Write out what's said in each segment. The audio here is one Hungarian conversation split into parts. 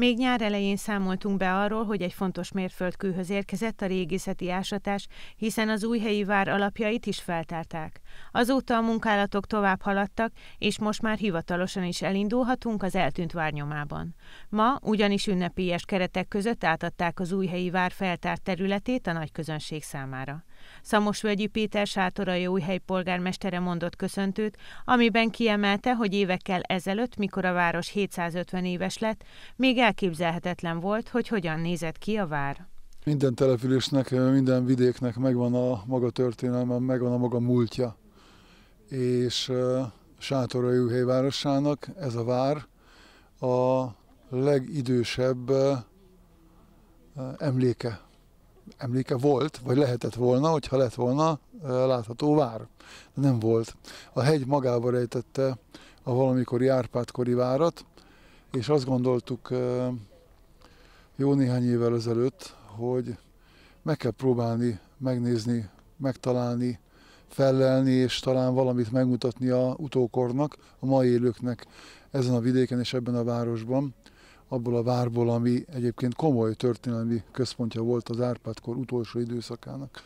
Még nyár elején számoltunk be arról, hogy egy fontos mérföldkőhöz érkezett a régészeti ásatás, hiszen az helyi vár alapjait is feltárták. Azóta a munkálatok tovább haladtak, és most már hivatalosan is elindulhatunk az eltűnt várnyomában. Ma ugyanis ünnepélyes keretek között átadták az helyi vár feltárt területét a nagy közönség számára. Völgyi Péter Sátorai újhely polgármestere mondott köszöntőt, amiben kiemelte, hogy évekkel ezelőtt, mikor a város 750 éves lett, még el elképzelhetetlen volt, hogy hogyan nézett ki a vár. Minden településnek, minden vidéknek megvan a maga történelme, megvan a maga múltja. És Sátorai Újhely városának ez a vár a legidősebb emléke. Emléke volt, vagy lehetett volna, hogyha lett volna látható vár. De nem volt. A hegy magába rejtette a valamikori Árpádkori várat, és azt gondoltuk jó néhány évvel ezelőtt, hogy meg kell próbálni megnézni, megtalálni, fellelni, és talán valamit megmutatni a utókornak, a mai élőknek ezen a vidéken és ebben a városban, abból a várból, ami egyébként komoly történelmi központja volt az Árpádkor utolsó időszakának.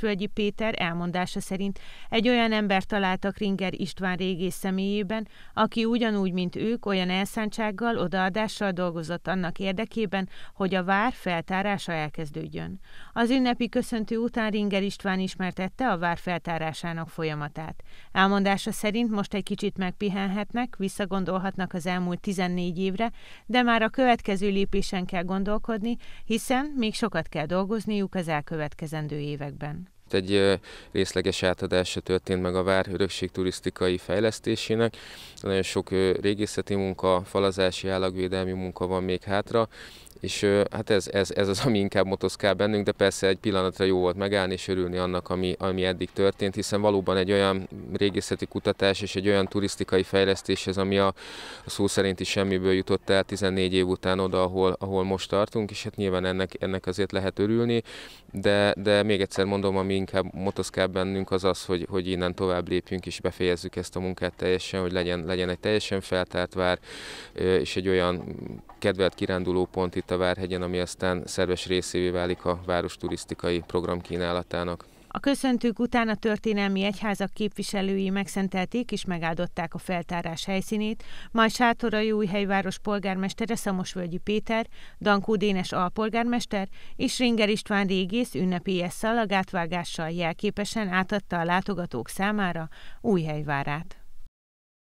Völgyi Péter elmondása szerint egy olyan ember találtak Ringer István régész személyében, aki ugyanúgy, mint ők, olyan elszántsággal, odaadással dolgozott annak érdekében, hogy a vár feltárása elkezdődjön. Az ünnepi köszöntő után Ringer István ismertette a vár feltárásának folyamatát. Elmondása szerint most egy kicsit megpihenhetnek, visszagondolhatnak az elmúlt 14 évre, de már a következő lépésen kell gondolkodni, hiszen még sokat kell dolgozniuk az elkövetkezendő évek években. Egy részleges átadása történt meg a vár örökség turisztikai fejlesztésének. Nagyon sok régészeti munka, falazási állagvédelmi munka van még hátra, és hát ez, ez, ez az, ami inkább motoszkál bennünk, de persze egy pillanatra jó volt megállni és örülni annak, ami, ami eddig történt, hiszen valóban egy olyan régészeti kutatás és egy olyan turisztikai fejlesztés ez, ami a, a szó szerint is semmiből jutott el 14 év után oda, ahol, ahol most tartunk, és hát nyilván ennek, ennek azért lehet örülni, de, de még egyszer mondom, ami inkább motoszkál bennünk az az, hogy, hogy innen tovább lépjünk és befejezzük ezt a munkát teljesen, hogy legyen, legyen egy teljesen feltárt vár, és egy olyan kedvelt kirándulópont itt a a ami aztán szerves részévé válik a város turisztikai program kínálatának. A köszöntők után a történelmi egyházak képviselői megszentelték és megáldották a feltárás helyszínét, majd Sátorai Újhelyváros polgármestere Szamosvölgyi Péter, Dankó Dénes alpolgármester és Ringer István régész ünnepélyes szalagátvágással jelképesen átadta a látogatók számára Újhelyvárát.